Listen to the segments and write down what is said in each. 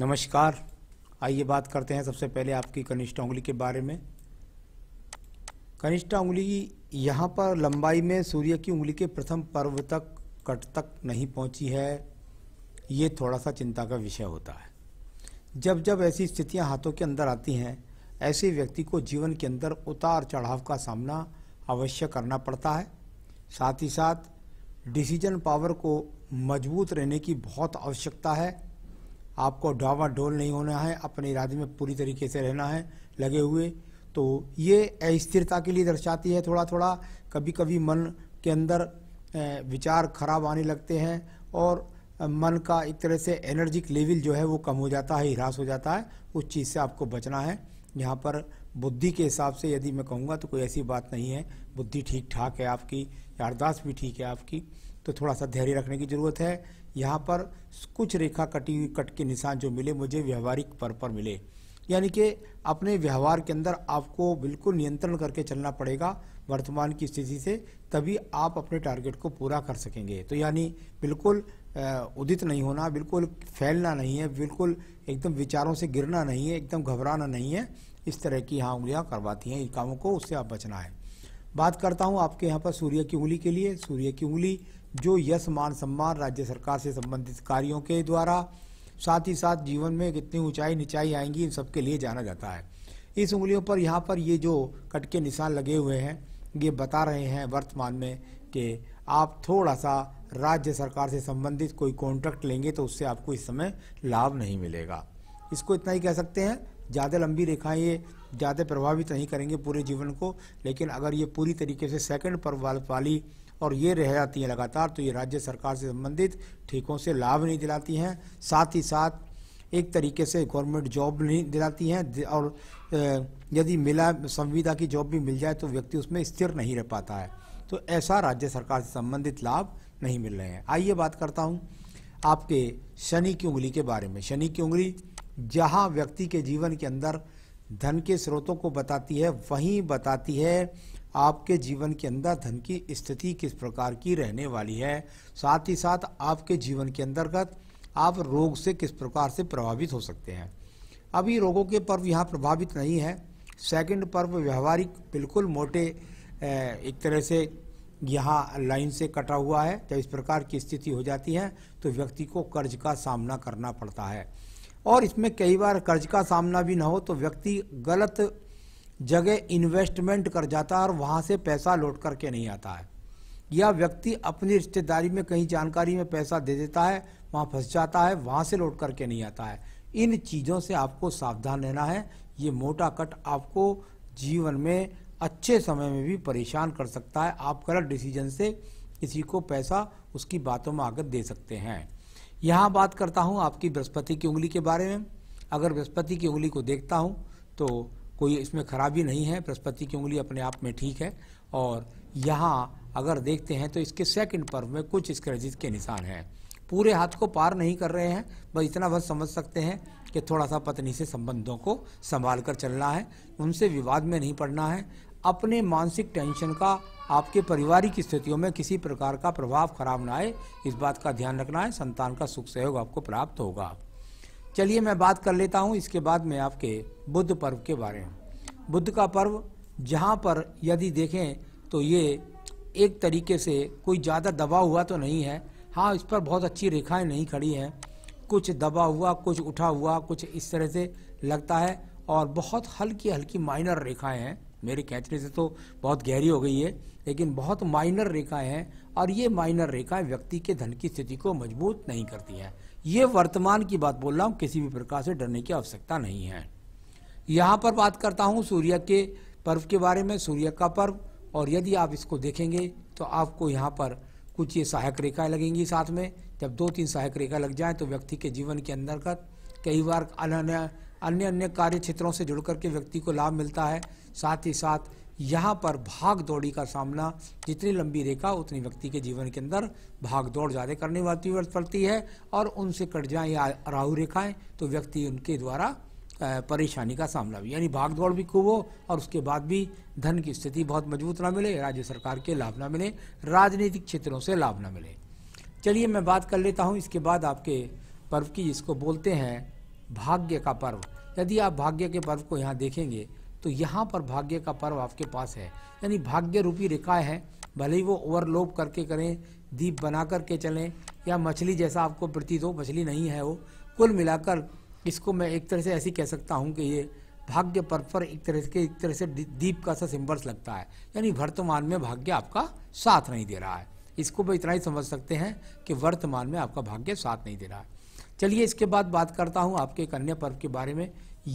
नमस्कार आइए बात करते हैं सबसे पहले आपकी कनिष्ठ उंगली के बारे में कनिष्ठा उंगली यहाँ पर लंबाई में सूर्य की उंगली के प्रथम पर्व तक कट तक नहीं पहुँची है ये थोड़ा सा चिंता का विषय होता है जब जब ऐसी स्थितियाँ हाथों के अंदर आती हैं ऐसे व्यक्ति को जीवन के अंदर उतार चढ़ाव का सामना अवश्य करना पड़ता है साथ ही साथ डिसीजन पावर को मजबूत रहने की बहुत आवश्यकता है आपको डावा डोल नहीं होना है अपने इरादे में पूरी तरीके से रहना है लगे हुए तो ये अस्थिरता के लिए दर्शाती है थोड़ा थोड़ा कभी कभी मन के अंदर विचार खराब आने लगते हैं और मन का एक तरह से एनर्जिक लेवल जो है वो कम हो जाता है ह्रास हो जाता है उस चीज़ से आपको बचना है यहाँ पर बुद्धि के हिसाब से यदि मैं कहूँगा तो कोई ऐसी बात नहीं है बुद्धि ठीक ठाक है आपकी अरदास भी ठीक है आपकी तो थोड़ा सा धैर्य रखने की ज़रूरत है यहाँ पर कुछ रेखा कटी हुई कट के निशान जो मिले मुझे व्यवहारिक पर पर मिले यानी कि अपने व्यवहार के अंदर आपको बिल्कुल नियंत्रण करके चलना पड़ेगा वर्तमान की स्थिति से तभी आप अपने टारगेट को पूरा कर सकेंगे तो यानी बिल्कुल उदित नहीं होना बिल्कुल फैलना नहीं है बिल्कुल एकदम विचारों से गिरना नहीं है एकदम घबराना नहीं है इस तरह की यहाँ उंगलियाँ करवाती हैं इन कामों को उससे आप बचना है बात करता हूँ आपके यहाँ पर सूर्य की उंगली के लिए सूर्य की उंगली जो यश मान सम्मान राज्य सरकार से संबंधित कार्यों के द्वारा साथ ही साथ जीवन में कितनी ऊंचाई निचाई आएंगी इन सबके लिए जाना जाता है इस उंगलियों पर यहाँ पर ये जो कट के निशान लगे हुए हैं ये बता रहे हैं वर्तमान में कि आप थोड़ा सा राज्य सरकार से संबंधित कोई कॉन्ट्रैक्ट लेंगे तो उससे आपको इस समय लाभ नहीं मिलेगा इसको इतना ही कह सकते हैं ज़्यादा लंबी रेखाएं ये ज़्यादा प्रभावित नहीं करेंगे पूरे जीवन को लेकिन अगर ये पूरी तरीके से सेकंड पर्व वाली और ये रह जाती हैं लगातार तो ये राज्य सरकार से संबंधित ठीकों से लाभ नहीं दिलाती हैं साथ ही साथ एक तरीके से गवर्नमेंट जॉब नहीं दिलाती हैं और यदि मिला संविदा की जॉब भी मिल जाए तो व्यक्ति उसमें स्थिर नहीं रह पाता है तो ऐसा राज्य सरकार से संबंधित लाभ नहीं मिल रहे हैं आइए बात करता हूँ आपके शनि की उंगली के बारे में शनि की उंगली जहाँ व्यक्ति के जीवन के अंदर धन के स्रोतों को बताती है वहीं बताती है आपके जीवन के अंदर धन की स्थिति किस प्रकार की रहने वाली है साथ ही साथ आपके जीवन के अंतर्गत आप रोग से किस प्रकार से प्रभावित हो सकते हैं अभी रोगों के पर्व यहाँ प्रभावित नहीं है सेकंड पर्व व्यवहारिक बिल्कुल मोटे एक तरह से यहाँ लाइन से कटा हुआ है जब इस प्रकार की स्थिति हो जाती है तो व्यक्ति को कर्ज का सामना करना पड़ता है और इसमें कई बार कर्ज का सामना भी ना हो तो व्यक्ति गलत जगह इन्वेस्टमेंट कर जाता है और वहाँ से पैसा लौट करके नहीं आता है या व्यक्ति अपनी रिश्तेदारी में कहीं जानकारी में पैसा दे देता है वहाँ फंस जाता है वहाँ से लौट करके नहीं आता है इन चीज़ों से आपको सावधान रहना है ये मोटा कट आपको जीवन में अच्छे समय में भी परेशान कर सकता है आप गलत डिसीजन से किसी को पैसा उसकी बातों में आकर दे सकते हैं यहाँ बात करता हूँ आपकी बृहस्पति की उंगली के बारे में अगर बृहस्पति की उंगली को देखता हूँ तो कोई इसमें खराबी नहीं है बृहस्पति की उंगली अपने आप में ठीक है और यहाँ अगर देखते हैं तो इसके सेकंड पर्व में कुछ स्क्रजित के निशान हैं पूरे हाथ को पार नहीं कर रहे हैं बस इतना बस समझ सकते हैं कि थोड़ा सा पत्नी से संबंधों को संभाल कर चलना है उनसे विवाद में नहीं पड़ना है अपने मानसिक टेंशन का आपके पारिवारिक स्थितियों में किसी प्रकार का प्रभाव खराब ना आए इस बात का ध्यान रखना है संतान का सुख सहयोग आपको प्राप्त होगा चलिए मैं बात कर लेता हूँ इसके बाद में आपके बुद्ध पर्व के बारे में बुद्ध का पर्व जहाँ पर यदि देखें तो ये एक तरीके से कोई ज़्यादा दबा हुआ तो नहीं है हाँ इस पर बहुत अच्छी रेखाएं नहीं खड़ी हैं कुछ दबा हुआ कुछ उठा हुआ कुछ इस तरह से लगता है और बहुत हल्की हल्की माइनर रेखाएं हैं मेरे खींचने से तो बहुत गहरी हो गई है लेकिन बहुत माइनर रेखाएं हैं और ये माइनर रेखाएं व्यक्ति के धन की स्थिति को मजबूत नहीं करती हैं ये वर्तमान की बात बोल रहा हूँ किसी भी प्रकार से डरने की आवश्यकता नहीं है यहाँ पर बात करता हूँ सूर्य के पर्व के बारे में सूर्य का पर्व और यदि आप इसको देखेंगे तो आपको यहाँ पर कुछ ये सहायक रेखाएँ लगेंगी साथ में जब दो तीन सहायक रेखा लग जाए तो व्यक्ति के जीवन के अंदर कई बार अन्य अन्य अन्य कार्य क्षेत्रों से जुड़ के व्यक्ति को लाभ मिलता है साथ ही साथ यहाँ पर भाग दौड़ी का सामना जितनी लंबी रेखा उतनी व्यक्ति के जीवन के अंदर भाग दौड़ ज़्यादा करने वाली पड़ती है और उनसे कट जाएँ या राहु रेखाएं तो व्यक्ति उनके द्वारा परेशानी का सामना भी यानी भाग दौड़ भी खूब हो और उसके बाद भी धन की स्थिति बहुत मजबूत ना मिले राज्य सरकार के लाभ ना मिले राजनीतिक क्षेत्रों से लाभ ना मिले चलिए मैं बात कर लेता हूँ इसके बाद आपके पर्व की जिसको बोलते हैं भाग्य का पर्व यदि आप भाग्य के पर्व को यहाँ देखेंगे तो यहाँ पर भाग्य का पर्व आपके पास है यानी भाग्य रूपी रेखाएँ हैं भले ही वो ओवरलोप करके करें दीप बना करके चलें या मछली जैसा आपको प्रतीत हो मछली नहीं है वो कुल मिलाकर इसको मैं एक तरह से ऐसी कह सकता हूँ कि ये भाग्य पर्व पर एक तरह के एक तरह से दीप का सा सिंबल्स लगता है यानी वर्तमान में भाग्य आपका साथ नहीं दे रहा है इसको भी इतना ही समझ सकते हैं कि वर्तमान में आपका भाग्य साथ नहीं दे रहा है चलिए इसके बाद बात करता हूँ आपके कन्या पर्व के बारे में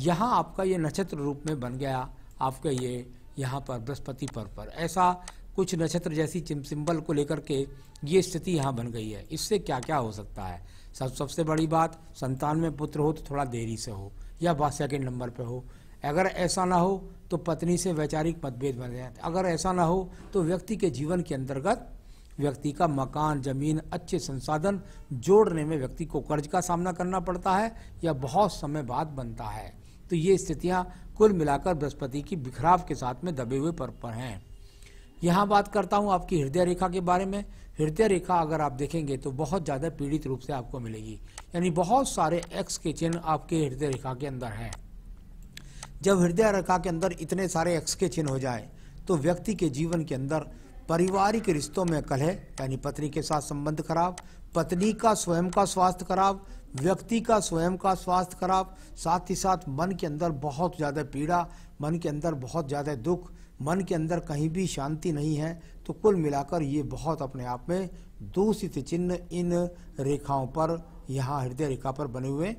यहाँ आपका ये नक्षत्र रूप में बन गया आपका ये यहाँ पर बृहस्पति पर्व पर ऐसा कुछ नक्षत्र जैसी सिंबल को लेकर के ये स्थिति यहाँ बन गई है इससे क्या क्या हो सकता है सब सबसे बड़ी बात संतान में पुत्र हो तो थोड़ा देरी से हो या बात सेकेंड नंबर पर हो अगर ऐसा ना हो तो पत्नी से वैचारिक मतभेद बन जाए अगर ऐसा ना हो तो व्यक्ति के जीवन के अंतर्गत व्यक्ति का मकान जमीन अच्छे संसाधन जोड़ने में व्यक्ति को कर्ज का सामना करना पड़ता है या बहुत समय बाद बनता है तो ये स्थितियाँ कुल मिलाकर बृहस्पति की बिखराव के साथ में दबे हुए पर पर हैं यहाँ बात करता हूँ आपकी हृदय रेखा के बारे में हृदय रेखा अगर आप देखेंगे तो बहुत ज़्यादा पीड़ित रूप से आपको मिलेगी यानी बहुत सारे एक्स के चिन्ह आपके हृदय रेखा के अंदर हैं जब हृदय रेखा के अंदर इतने सारे एक्स के चिन्ह हो जाए तो व्यक्ति के जीवन के अंदर पारिवारिक रिश्तों में कलह यानी पत्नी के साथ संबंध खराब पत्नी का स्वयं का स्वास्थ्य खराब व्यक्ति का स्वयं का स्वास्थ्य खराब साथ ही साथ मन के अंदर बहुत ज़्यादा पीड़ा मन के अंदर बहुत ज़्यादा दुख मन के अंदर कहीं भी शांति नहीं है तो कुल मिलाकर ये बहुत अपने आप में दूषित चिन्ह इन रेखाओं पर यहाँ हृदय रेखा पर बने हुए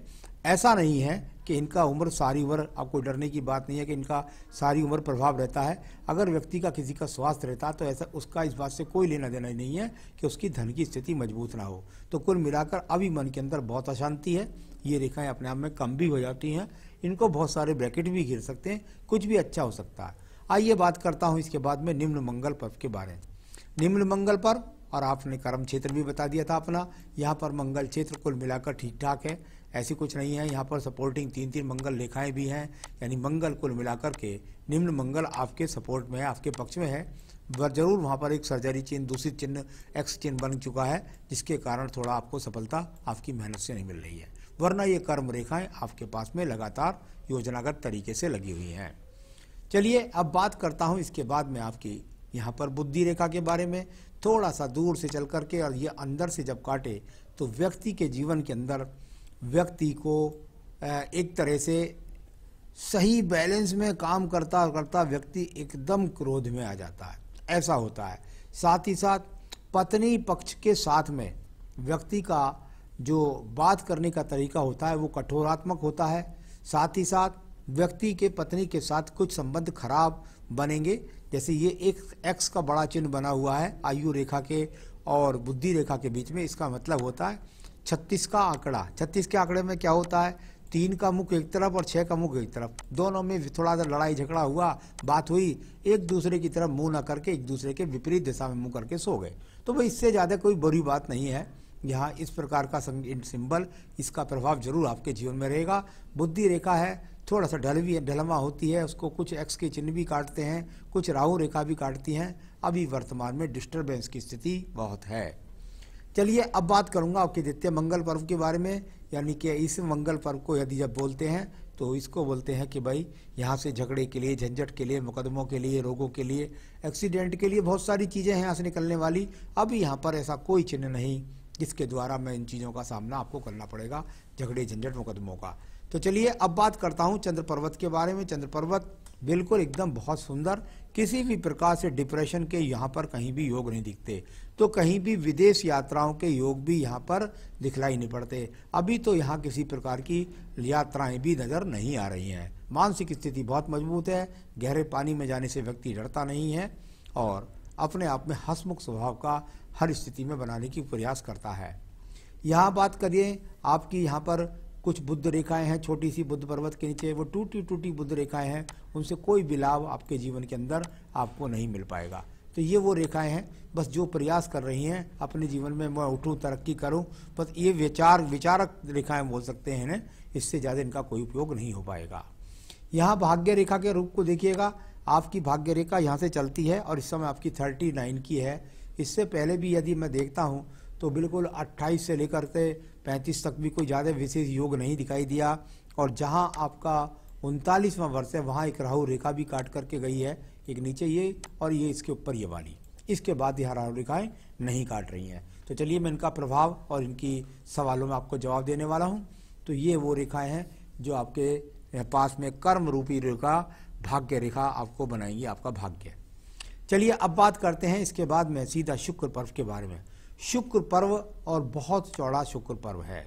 ऐसा नहीं है कि इनका उम्र सारी उम्र अब कोई डरने की बात नहीं है कि इनका सारी उम्र प्रभाव रहता है अगर व्यक्ति का किसी का स्वास्थ्य रहता तो ऐसा उसका इस बात से कोई लेना देना ही नहीं है कि उसकी धन की स्थिति मजबूत ना हो तो कुल मिलाकर अभी मन के अंदर बहुत अशांति है ये रेखाएं अपने आप में कम भी हो जाती हैं इनको बहुत सारे ब्रैकेट भी घिर सकते हैं कुछ भी अच्छा हो सकता है आइए बात करता हूँ इसके बाद में निम्न मंगल पर्व के बारे में निम्न मंगल पर्व और आपने कर्म क्षेत्र भी बता दिया था अपना यहाँ पर मंगल क्षेत्र कुल मिलाकर ठीक ठाक है ऐसी कुछ नहीं है यहाँ पर सपोर्टिंग तीन तीन मंगल रेखाएँ भी हैं यानी मंगल कुल मिलाकर के निम्न मंगल आपके सपोर्ट में है आपके पक्ष में है जरूर वहाँ पर एक सर्जरी चिन्ह दूसरी चिन्ह एक्स चिन्ह बन चुका है जिसके कारण थोड़ा आपको सफलता आपकी मेहनत से नहीं मिल रही है वरना ये कर्म रेखाएं आपके पास में लगातार योजनागत तरीके से लगी हुई हैं चलिए अब बात करता हूँ इसके बाद में आपकी यहाँ पर बुद्धि रेखा के बारे में थोड़ा सा दूर से चल करके और ये अंदर से जब काटे तो व्यक्ति के जीवन के अंदर व्यक्ति को एक तरह से सही बैलेंस में काम करता करता व्यक्ति एकदम क्रोध में आ जाता है ऐसा होता है साथ ही साथ पत्नी पक्ष के साथ में व्यक्ति का जो बात करने का तरीका होता है वो कठोरात्मक होता है साथ ही साथ व्यक्ति के पत्नी के साथ कुछ संबंध खराब बनेंगे जैसे ये एक एक्स का बड़ा चिन्ह बना हुआ है आयु रेखा के और बुद्धि रेखा के बीच में इसका मतलब होता है छत्तीस का आंकड़ा छत्तीस के आंकड़े में क्या होता है तीन का मुख एक तरफ और छः का मुख एक तरफ दोनों में थोड़ा सा लड़ाई झगड़ा हुआ बात हुई एक दूसरे की तरफ मुंह ना करके एक दूसरे के विपरीत दिशा में मुंह करके सो गए तो भाई इससे ज़्यादा कोई बुरी बात नहीं है यहाँ इस प्रकार का सिंबल इसका प्रभाव जरूर आपके जीवन में रहेगा बुद्धि रेखा है थोड़ा सा ढलवी ढलमा होती है उसको कुछ एक्स के चिन्ह भी काटते हैं कुछ राहु रेखा भी काटती हैं अभी वर्तमान में डिस्टर्बेंस की स्थिति बहुत है चलिए अब बात करूंगा आपके द्वितीय मंगल पर्व के बारे में यानी कि इस मंगल पर्व को यदि जब बोलते हैं तो इसको बोलते हैं कि भाई यहाँ से झगड़े के लिए झंझट के लिए मुकदमों के लिए रोगों के लिए एक्सीडेंट के लिए बहुत सारी चीज़ें हैं यहाँ से निकलने वाली अब यहाँ पर ऐसा कोई चिन्ह नहीं जिसके द्वारा मैं इन चीज़ों का सामना आपको करना पड़ेगा झगड़े झंझट मुकदमों का तो चलिए अब बात करता हूँ चंद्र पर्वत के बारे में चंद्र पर्वत बिल्कुल एकदम बहुत सुंदर किसी भी प्रकार से डिप्रेशन के यहाँ पर कहीं भी योग नहीं दिखते तो कहीं भी विदेश यात्राओं के योग भी यहाँ पर दिखलाई नहीं पड़ते अभी तो यहाँ किसी प्रकार की यात्राएं भी नज़र नहीं आ रही हैं मानसिक स्थिति बहुत मजबूत है गहरे पानी में जाने से व्यक्ति डरता नहीं है और अपने आप में हसमुख स्वभाव का हर स्थिति में बनाने की प्रयास करता है यहाँ बात करिए आपकी यहाँ पर कुछ बुद्ध रेखाएं हैं छोटी सी बुद्ध पर्वत के नीचे वो टूटी टूटी बुद्ध रेखाएं हैं उनसे कोई भी लाभ आपके जीवन के अंदर आपको नहीं मिल पाएगा तो ये वो रेखाएं हैं बस जो प्रयास कर रही हैं अपने जीवन में मैं उठूँ तरक्की करूँ बस ये विचार विचारक रेखाएं बोल सकते हैं ना इससे ज़्यादा इनका कोई उपयोग नहीं हो पाएगा यहाँ भाग्य रेखा के रूप को देखिएगा आपकी भाग्य रेखा यहाँ से चलती है और इस समय आपकी थर्टी नाइन की है इससे पहले भी यदि मैं देखता हूँ तो बिल्कुल अट्ठाईस से लेकर के पैंतीस तक भी कोई ज़्यादा विशेष योग नहीं दिखाई दिया और जहाँ आपका उनतालीसवां वर्ष है वहाँ एक राहु रेखा भी काट करके गई है एक नीचे ये और ये इसके ऊपर ये वाली इसके बाद यहाँ राहु रेखाएँ नहीं काट रही हैं तो चलिए मैं इनका प्रभाव और इनकी सवालों में आपको जवाब देने वाला हूँ तो ये वो रेखाएँ हैं जो आपके पास में कर्म रूपी रेखा भाग्य रेखा आपको बनाएंगी आपका भाग्य चलिए अब बात करते हैं इसके बाद में सीधा शुक्र पर्व के बारे में शुक्र पर्व और बहुत चौड़ा शुक्र पर्व है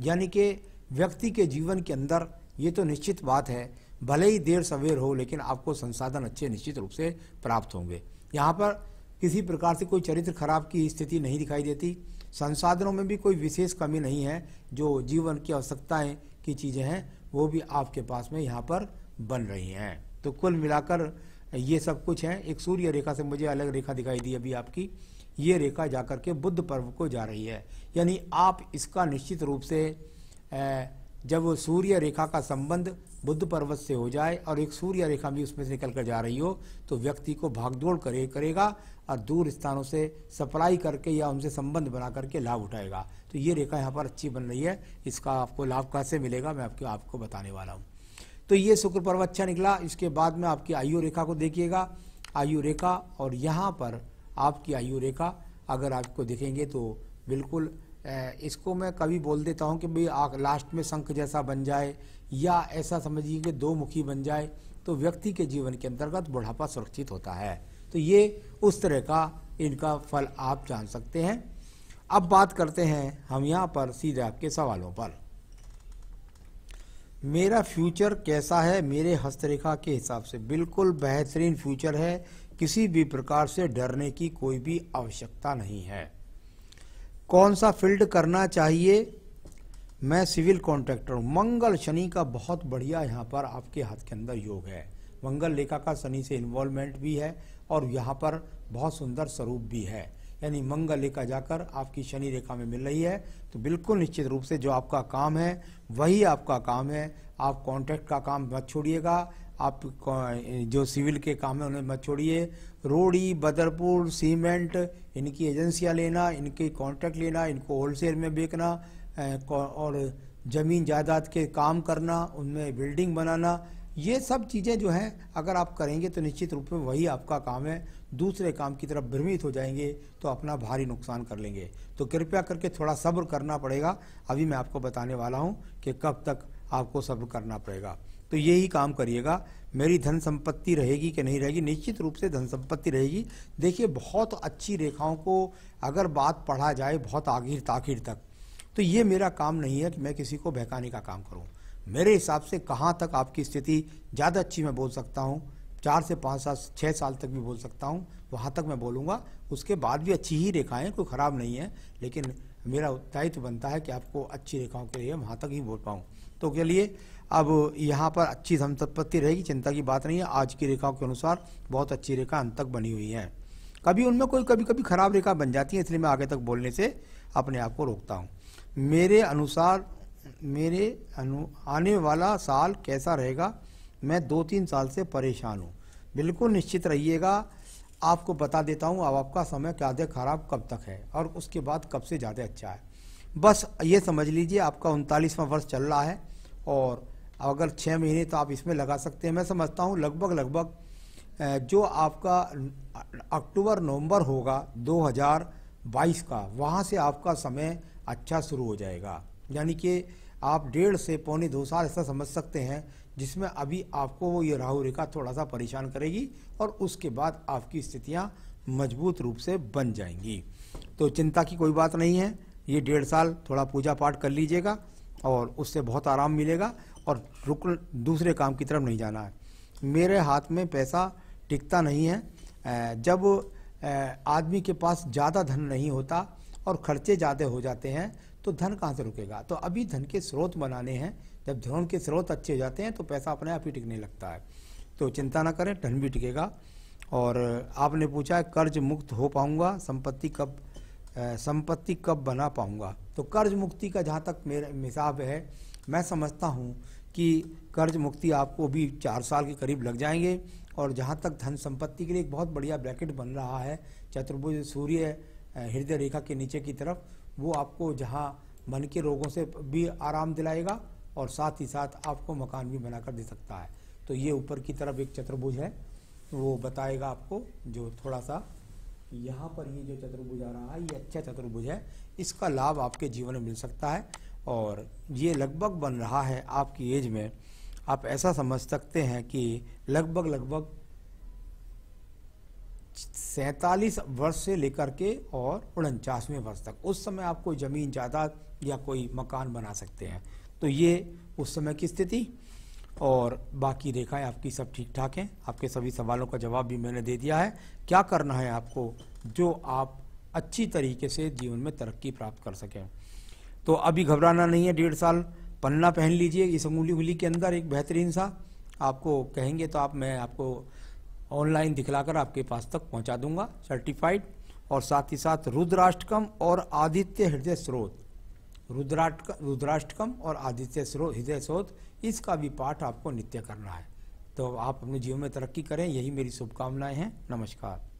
यानी कि व्यक्ति के जीवन के अंदर ये तो निश्चित बात है भले ही देर सवेर हो लेकिन आपको संसाधन अच्छे निश्चित रूप से प्राप्त होंगे यहाँ पर किसी प्रकार से कोई चरित्र खराब की स्थिति नहीं दिखाई देती संसाधनों में भी कोई विशेष कमी नहीं है जो जीवन की आवश्यकताएँ की चीज़ें हैं वो भी आपके पास में यहाँ पर बन रही हैं तो कुल मिलाकर ये सब कुछ है एक सूर्य रेखा से मुझे अलग रेखा दिखाई दी अभी आपकी ये रेखा जाकर के बुद्ध पर्व को जा रही है यानी आप इसका निश्चित रूप से जब सूर्य रेखा का संबंध बुद्ध पर्वत से हो जाए और एक सूर्य रेखा भी उसमें से निकल कर जा रही हो तो व्यक्ति को भागदौड़ करे करेगा और दूर स्थानों से सप्लाई करके या उनसे संबंध बना करके लाभ उठाएगा तो ये रेखा यहाँ पर अच्छी बन रही है इसका आपको लाभ कैसे मिलेगा मैं आपको आपको बताने वाला हूँ तो ये शुक्र पर्व अच्छा निकला इसके बाद में आपकी आयु रेखा को देखिएगा आयु रेखा और यहाँ पर आपकी आयु रेखा अगर आपको दिखेंगे तो बिल्कुल इसको मैं कभी बोल देता हूँ कि भाई लास्ट में शंख जैसा बन जाए या ऐसा समझिए कि दो मुखी बन जाए तो व्यक्ति के जीवन के अंतर्गत बुढ़ापा सुरक्षित होता है तो ये उस तरह का इनका फल आप जान सकते हैं अब बात करते हैं हम यहाँ पर सीधे आपके सवालों पर मेरा फ्यूचर कैसा है मेरे हस्तरेखा के हिसाब से बिल्कुल बेहतरीन फ्यूचर है किसी भी प्रकार से डरने की कोई भी आवश्यकता नहीं है कौन सा फील्ड करना चाहिए मैं सिविल कॉन्ट्रैक्टर हूँ मंगल शनि का बहुत बढ़िया यहाँ पर आपके हाथ के अंदर योग है मंगल लेखा का शनि से इन्वॉल्वमेंट भी है और यहाँ पर बहुत सुंदर स्वरूप भी है यानी मंगल लेखा जाकर आपकी शनि रेखा में मिल रही है तो बिल्कुल निश्चित रूप से जो आपका काम है वही आपका काम है आप कॉन्ट्रैक्ट का काम मत छोड़िएगा आप जो सिविल के काम है उन्हें मत छोड़िए रोड़ी बदरपुर सीमेंट इनकी एजेंसियां लेना इनके कॉन्ट्रैक्ट लेना इनको होलसेल में बेचना और ज़मीन जायदाद के काम करना उनमें बिल्डिंग बनाना ये सब चीज़ें जो हैं अगर आप करेंगे तो निश्चित रूप में वही आपका काम है दूसरे काम की तरफ भ्रमित हो जाएंगे तो अपना भारी नुकसान कर लेंगे तो कृपया करके थोड़ा सब्र करना पड़ेगा अभी मैं आपको बताने वाला हूँ कि कब तक आपको सब्र करना पड़ेगा तो यही काम करिएगा मेरी धन संपत्ति रहेगी कि नहीं रहेगी निश्चित रूप से धन संपत्ति रहेगी देखिए बहुत अच्छी रेखाओं को अगर बात पढ़ा जाए बहुत आखिर ताखिर तक तो ये मेरा काम नहीं है कि मैं किसी को बहकाने का काम करूँ मेरे हिसाब से कहाँ तक आपकी स्थिति ज़्यादा अच्छी मैं बोल सकता हूँ चार से पाँच साल छः साल तक भी बोल सकता हूँ वहाँ तक मैं बोलूँगा उसके बाद भी अच्छी ही रेखाएँ कोई ख़राब नहीं है लेकिन मेरा दायित्व बनता है कि आपको अच्छी रेखाओं के लिए वहाँ तक ही बोल पाऊँ तो के लिए अब यहाँ पर अच्छी संतपत्ति रहेगी चिंता की बात नहीं है आज की रेखाओं के अनुसार बहुत अच्छी रेखा अंत तक बनी हुई है कभी उनमें कोई कभी कभी खराब रेखा बन जाती है इसलिए मैं आगे तक बोलने से अपने आप को रोकता हूँ मेरे अनुसार मेरे अनु आने वाला साल कैसा रहेगा मैं दो तीन साल से परेशान हूँ बिल्कुल निश्चित रहिएगा आपको बता देता हूँ अब आपका समय क्या खराब कब तक है और उसके बाद कब से ज़्यादा अच्छा है बस ये समझ लीजिए आपका उनतालीसवां वर्ष चल रहा है और अगर छः महीने तो आप इसमें लगा सकते हैं मैं समझता हूँ लगभग लगभग जो आपका अक्टूबर नवंबर होगा 2022 का वहाँ से आपका समय अच्छा शुरू हो जाएगा यानी कि आप डेढ़ से पौने दो साल ऐसा समझ सकते हैं जिसमें अभी आपको वो ये राहु रेखा थोड़ा सा परेशान करेगी और उसके बाद आपकी स्थितियाँ मजबूत रूप से बन जाएंगी तो चिंता की कोई बात नहीं है ये डेढ़ साल थोड़ा पूजा पाठ कर लीजिएगा और उससे बहुत आराम मिलेगा और रुक दूसरे काम की तरफ नहीं जाना है मेरे हाथ में पैसा टिकता नहीं है जब आदमी के पास ज़्यादा धन नहीं होता और खर्चे ज़्यादा हो जाते हैं तो धन कहाँ से रुकेगा तो अभी धन के स्रोत बनाने हैं जब धन के स्रोत अच्छे हो जाते हैं तो पैसा अपने आप ही टिकने लगता है तो चिंता ना करें धन भी टिकेगा और आपने पूछा है कर्ज मुक्त हो पाऊंगा संपत्ति कब संपत्ति कब बना पाऊंगा तो कर्ज मुक्ति का जहाँ तक मेरा हिसाब है मैं समझता हूँ कि कर्ज मुक्ति आपको भी चार साल के करीब लग जाएंगे और जहाँ तक धन संपत्ति के लिए एक बहुत बढ़िया ब्रैकेट बन रहा है चतुर्भुज सूर्य हृदय रेखा के नीचे की तरफ वो आपको जहाँ मन के रोगों से भी आराम दिलाएगा और साथ ही साथ आपको मकान भी बनाकर दे सकता है तो ये ऊपर की तरफ एक चतुर्भुज है वो बताएगा आपको जो थोड़ा सा यहाँ पर ये जो चतुर्भुज आ रहा है ये अच्छा चतुर्भुज है इसका लाभ आपके जीवन में मिल सकता है और ये लगभग बन रहा है आपकी एज में आप ऐसा समझ सकते हैं कि लगभग लगभग सैतालीस वर्ष से लेकर के और उनचासवें वर्ष तक उस समय आप कोई ज़मीन जायदाद या कोई मकान बना सकते हैं तो ये उस समय की स्थिति और बाकी रेखाएं आपकी सब ठीक ठाक हैं आपके सभी सवालों का जवाब भी मैंने दे दिया है क्या करना है आपको जो आप अच्छी तरीके से जीवन में तरक्की प्राप्त कर सकें तो अभी घबराना नहीं है डेढ़ साल पन्ना पहन लीजिए इस अंगुली उंगली के अंदर एक बेहतरीन सा आपको कहेंगे तो आप मैं आपको ऑनलाइन दिखलाकर आपके पास तक पहुंचा दूंगा सर्टिफाइड और साथ ही साथ रुद्राष्टकम और आदित्य हृदय स्रोत रुद्राट रुद्राष्टकम और आदित्य स्रोत हृदय स्रोत इसका भी पाठ आपको नित्य करना है तो आप अपने जीवन में तरक्की करें यही मेरी शुभकामनाएं हैं नमस्कार